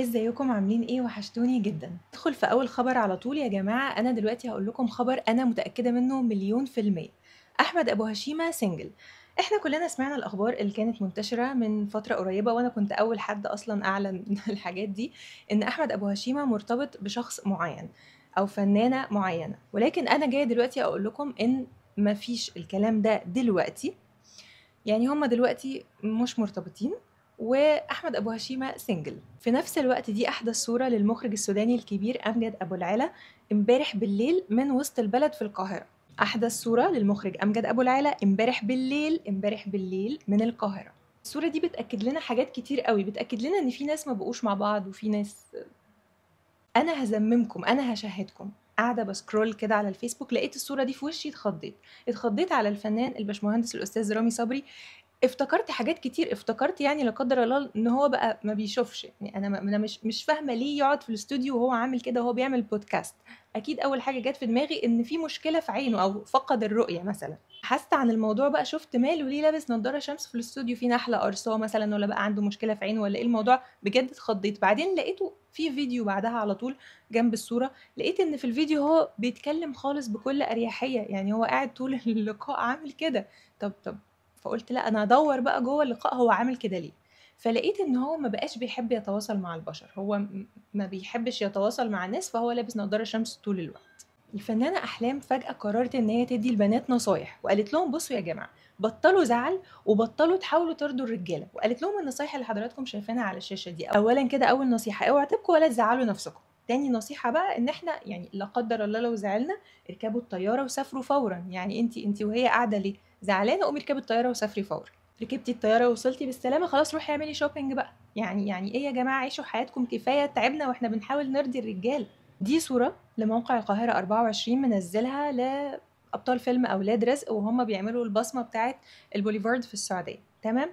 ازيكم عاملين ايه وحشتوني جدا ندخل في اول خبر على طول يا جماعه انا دلوقتي هقول لكم خبر انا متاكده منه مليون في الميه احمد ابو هشيمه سنجل احنا كلنا سمعنا الاخبار اللي كانت منتشره من فتره قريبه وانا كنت اول حد اصلا اعلن الحاجات دي ان احمد ابو هشيمه مرتبط بشخص معين او فنانه معينه ولكن انا جايه دلوقتي اقول لكم ان مفيش الكلام ده دلوقتي يعني هما دلوقتي مش مرتبطين واحمد ابو هشيمه سنجل في نفس الوقت دي احدى الصوره للمخرج السوداني الكبير امجد ابو العلا امبارح بالليل من وسط البلد في القاهره احدى الصوره للمخرج امجد ابو العلا امبارح بالليل امبارح بالليل من القاهره الصوره دي بتاكد لنا حاجات كتير قوي بتاكد لنا ان في ناس ما بقوش مع بعض وفي ناس انا هزممكم انا هشهدكم قاعده بسكرول كده على الفيسبوك لقيت الصوره دي في وشي اتخضيت اتخضيت على الفنان الباشمهندس الاستاذ رامي صبري افتكرت حاجات كتير افتكرت يعني لا قدر الله ان هو بقى ما بيشوفش يعني انا انا مش مش فاهمه ليه يقعد في الاستوديو وهو عامل كده وهو بيعمل بودكاست اكيد اول حاجه جت في دماغي ان في مشكله في عينه او فقد الرؤيه مثلا حست عن الموضوع بقى شفت ماله ليه لابس نظاره شمس في الاستوديو في نحله قرصاه مثلا ولا بقى عنده مشكله في عينه ولا ايه الموضوع بجد اتخضيت بعدين لقيته في فيديو بعدها على طول جنب الصوره لقيت ان في الفيديو هو بيتكلم خالص بكل اريحيه يعني هو قاعد طول اللقاء عامل كده طب طب فقلت لا انا هدور بقى جوه اللقاء هو عامل كده ليه فلقيت ان هو ما بقاش بيحب يتواصل مع البشر هو ما بيحبش يتواصل مع الناس فهو لابس نظاره شمس طول الوقت الفنانه احلام فجاه قررت ان هي تدي البنات نصايح وقالت لهم بصوا يا جماعه بطلوا زعل وبطلوا تحاولوا ترضوا الرجاله وقالت لهم النصايح اللي حضراتكم شايفينها على الشاشه دي اولا كده اول نصيحه اوعى تبكوا ولا تزعلوا نفسكم تاني نصيحه بقى ان احنا يعني لا قدر الله لو زعلنا اركبوا الطياره وسافروا فورا يعني انت انت وهي قاعده ليه زعلانه قومي اركبي الطياره وسافري فورا ركبتي الطياره ووصلتي بالسلامه خلاص روحي اعملي شوبينج بقى يعني يعني ايه يا جماعه عيشوا حياتكم كفايه تعبنا واحنا بنحاول نرضي الرجال دي صوره لموقع القاهره 24 منزلها لابطال فيلم اولاد رزق وهم بيعملوا البصمه بتاعه البوليفارد في السعوديه تمام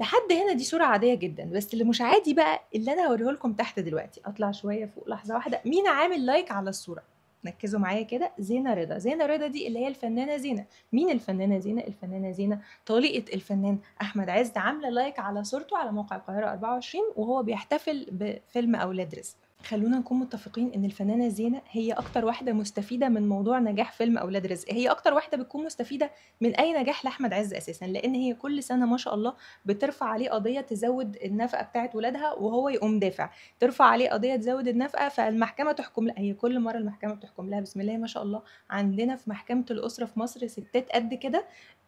لحد هنا دي صوره عاديه جدا بس اللي مش عادي بقى اللي انا هوريه لكم تحت دلوقتي اطلع شويه فوق لحظه واحده مين عامل لايك على الصوره ركزوا معايا كده زينه رضا زينه رضا دي اللي هي الفنانه زينه مين الفنانه زينه الفنانه زينه طليقه الفنان احمد عز عامله لايك على صورته على موقع القاهره 24 وهو بيحتفل بفيلم اولاد رزق خلونا نكون متفقين ان الفنانه زينه هي اكتر واحده مستفيده من موضوع نجاح فيلم اولاد رزق هي اكتر واحده بتكون مستفيده من اي نجاح لاحمد عز اساسا لان هي كل سنه ما شاء الله بترفع عليه قضيه تزود النفقه بتاعه ولادها وهو يقوم دافع ترفع عليه قضيه تزود النفقه فالمحكمه تحكم لها هي كل مره المحكمه بتحكم لها بسم الله ما شاء الله عندنا في محكمه الاسره في مصر ستات قد كده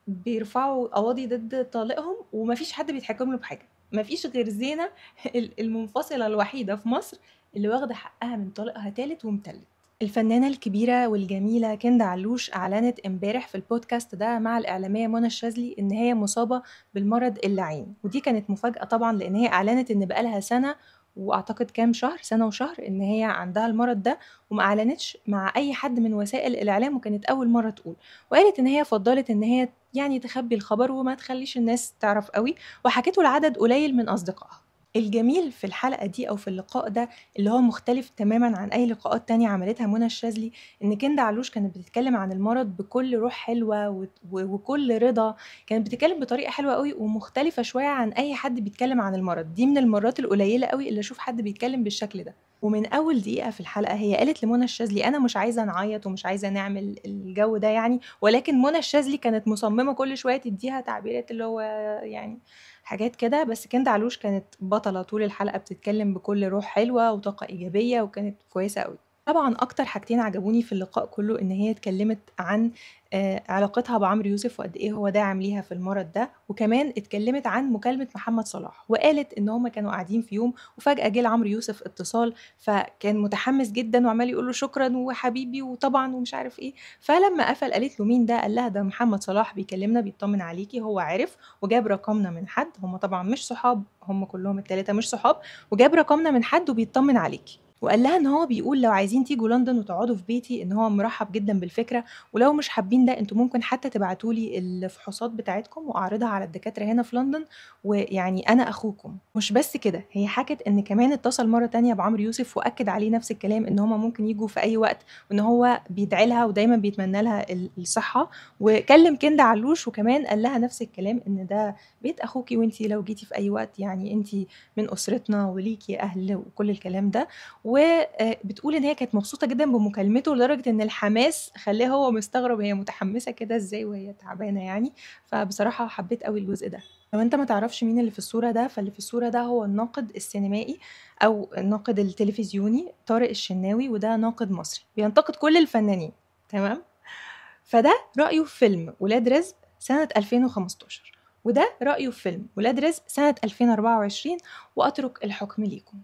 بيرفعوا قواضي ضد طالقهم ومفيش حد بيتحكم له بحاجه مفيش غير زينه المنفصله الوحيده في مصر اللي واخدة حقها من طلقها تالت ومتلت الفنانة الكبيرة والجميلة كندا علوش أعلنت امبارح في البودكاست ده مع الإعلامية منى الشاذلي إن هي مصابة بالمرض اللعين ودي كانت مفاجأة طبعا لأن هي أعلنت إن بقالها سنة واعتقد كام شهر سنه وشهر ان هي عندها المرض ده وما اعلنتش مع اي حد من وسائل الاعلام وكانت اول مره تقول وقالت ان هي فضلت ان هي يعني تخبي الخبر وما تخليش الناس تعرف قوي وحكته لعدد قليل من اصدقائها الجميل في الحلقة دي أو في اللقاء ده اللي هو مختلف تماما عن أي لقاءات تانية عملتها منى الشاذلي إن كندا علوش كانت بتتكلم عن المرض بكل روح حلوة وكل رضا كانت بتتكلم بطريقة حلوة قوي ومختلفة شوية عن أي حد بيتكلم عن المرض دي من المرات القليلة قوي اللي أشوف حد بيتكلم بالشكل ده ومن اول دقيقه في الحلقه هي قالت لمنى الشاذلي انا مش عايزه نعيط ومش عايزه نعمل الجو ده يعني ولكن منى الشاذلي كانت مصممه كل شويه تديها تعبيرات اللي هو يعني حاجات كده بس كندا علوش كانت بطلة طول الحلقة بتتكلم بكل روح حلوة وطاقة إيجابية وكانت كويسة أوي طبعًا أكتر حاجتين عجبوني في اللقاء كلّه، إن هي اتكلّمت عن آه، علاقتها بعمرو يوسف وقد إيه هو داعم ليها في المرض ده، وكمان اتكلّمت عن مكالمة محمد صلاح، وقالت إن هُم كانوا قاعدين في يوم وفجأة جِه لعمرو يوسف اتصال، فكان متحمّس جدًا وعمّال يقول له شكرًا وحبيبي وطبعًا ومش عارف إيه، فلمّا قفل قالت له: "مين ده؟" قال لها: "ده محمد صلاح بيكلّمنا بيطّمن عليكي هو عِرف وجاب رقمنا من حد" هُم طبعًا مش صحاب، هُم الثلاثه مش صحاب "وجاب رقمنا من حد وبيطّمن عليكي وقال لها إن هو بيقول لو عايزين تيجوا لندن وتقعدوا في بيتي إن هو مرحب جدًا بالفكرة، ولو مش حابين ده انتوا ممكن حتى تبعتوا لي الفحوصات بتاعتكم وأعرضها على الدكاترة هنا في لندن ويعني أنا أخوكم. مش بس كده، هي حكت إن كمان اتصل مرة تانية بعمرو يوسف وأكد عليه نفس الكلام إن هما ممكن ييجوا في أي وقت وإن هو بيدعي لها ودايمًا بيتمنى لها الصحة، وكلم كندا علوش وكمان قال لها نفس الكلام إن ده بيت اخوكي وأنتِ لو جيتي في أي وقت يعني أنتِ من أسرتنا وليكي أهل وكل الكلام ده. و وبتقول ان هي كانت مبسوطه جدا بمكالمته لدرجه ان الحماس خلاه هو مستغرب هي متحمسه كده ازاي وهي تعبانه يعني فبصراحه حبيت قوي الجزء ده لو انت ما تعرفش مين اللي في الصوره ده فاللي في الصوره ده هو الناقد السينمائي او الناقد التلفزيوني طارق الشناوي وده ناقد مصري بينتقد كل الفنانين تمام فده رايه في فيلم ولاد رزق سنه 2015 وده رايه في فيلم ولاد رزق سنه 2024 واترك الحكم ليكم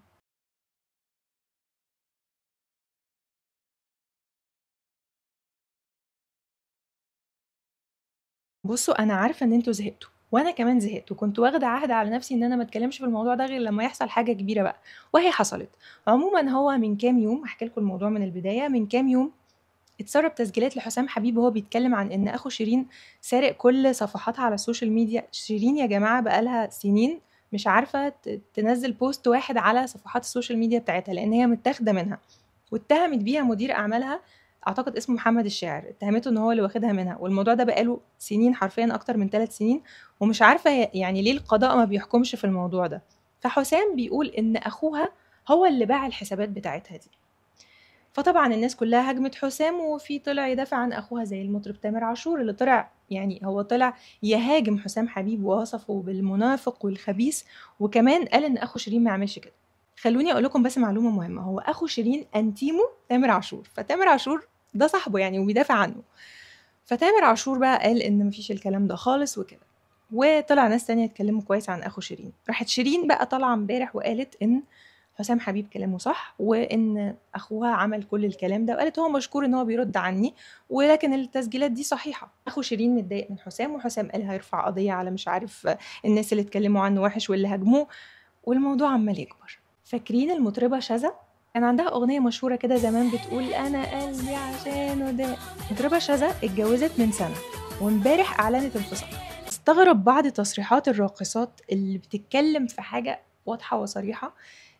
بُصّوا، أنا عارفة إن انتوا زهقتوا، وأنا كمان زهقت، وكنت واخدة عهد على نفسي إن أنا ما أتكلمش في الموضوع ده غير لمّا يحصل حاجة كبيرة بقى، وهي حصلت. عمومًا هو من كام يوم هحكي لكم الموضوع من البداية، من كام يوم اتسرب تسجيلات لحسام حبيب وهو بيتكلم عن إن أخو شيرين سارق كل صفحاتها على السوشيال ميديا. شيرين يا جماعة بقالها سنين مش عارفة ت تنزّل بوست واحد على صفحات السوشيال ميديا بتاعتها، لإن هي متاخدة منها، واتهمت بيها مدير أعمالها اعتقد اسمه محمد الشاعر اتهمته ان هو اللي واخدها منها والموضوع ده بقاله سنين حرفيا اكتر من ثلاث سنين ومش عارفه يعني ليه القضاء ما بيحكمش في الموضوع ده فحسام بيقول ان اخوها هو اللي باع الحسابات بتاعتها دي فطبعا الناس كلها هجمت حسام وفي طلع يدافع عن اخوها زي المطرب تامر عاشور اللي طلع يعني هو طلع يهاجم حسام حبيب ووصفه بالمنافق والخبيث وكمان قال ان اخو شيرين ما يعملش كده خلوني اقول لكم بس معلومه مهمه هو اخو شيرين انتيمو تامر عاشور فتامر عاشور ده صاحبه يعني وبيدافع عنه فتامر عاشور بقى قال ان مفيش الكلام ده خالص وكده وطلع ناس تانية اتكلموا كويس عن اخو شيرين راحت شيرين بقى طالعه امبارح وقالت ان حسام حبيب كلامه صح وان اخوها عمل كل الكلام ده وقالت هو مشكور ان هو بيرد عني ولكن التسجيلات دي صحيحه اخو شيرين متضايق من حسام وحسام قال هيرفع قضيه على مش عارف الناس اللي اتكلموا عنه وحش واللي هاجموه والموضوع عمال يكبر فاكرين المطربه شذا كان عندها أغنية مشهورة كده زمان بتقول أنا قلبي عشانه ده مطربة شذا اتجوزت من سنة وامبارح أعلنت انفصالها استغرب بعض تصريحات الراقصات اللي بتتكلم في حاجة واضحة وصريحة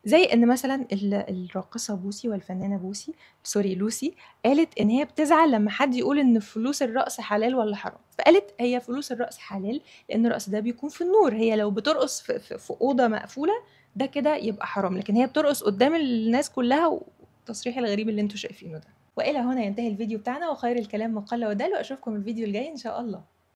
زي ان مثلا الراقصه بوسي والفنانه بوسي سوري لوسي قالت ان هي بتزعل لما حد يقول ان فلوس الرقص حلال ولا حرام فقالت هي فلوس الرقص حلال لان الرقص ده بيكون في النور هي لو بترقص في, في, في اوضه مقفوله ده كده يبقى حرام لكن هي بترقص قدام الناس كلها والتصريح الغريب اللي انتوا شايفينه ده والى هنا ينتهي الفيديو بتاعنا وخير الكلام ما قل ودل واشوفكم الفيديو الجاي ان شاء الله